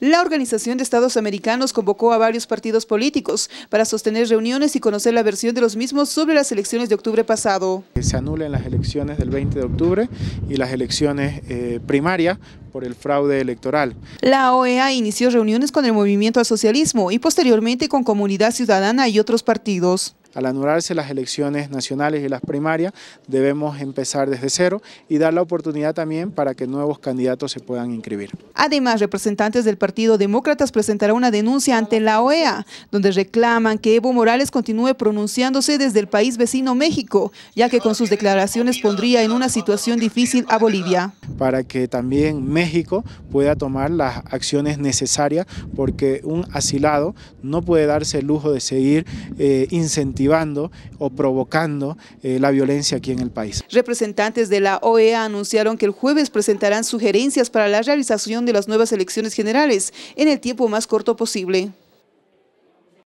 La Organización de Estados Americanos convocó a varios partidos políticos para sostener reuniones y conocer la versión de los mismos sobre las elecciones de octubre pasado. Se anulan las elecciones del 20 de octubre y las elecciones eh, primarias por el fraude electoral. La OEA inició reuniones con el Movimiento al Socialismo y posteriormente con Comunidad Ciudadana y otros partidos. Al anularse las elecciones nacionales y las primarias, debemos empezar desde cero y dar la oportunidad también para que nuevos candidatos se puedan inscribir. Además, representantes del Partido Demócratas presentarán una denuncia ante la OEA, donde reclaman que Evo Morales continúe pronunciándose desde el país vecino México, ya que con sus declaraciones pondría en una situación difícil a Bolivia para que también México pueda tomar las acciones necesarias porque un asilado no puede darse el lujo de seguir eh, incentivando o provocando eh, la violencia aquí en el país. Representantes de la OEA anunciaron que el jueves presentarán sugerencias para la realización de las nuevas elecciones generales en el tiempo más corto posible.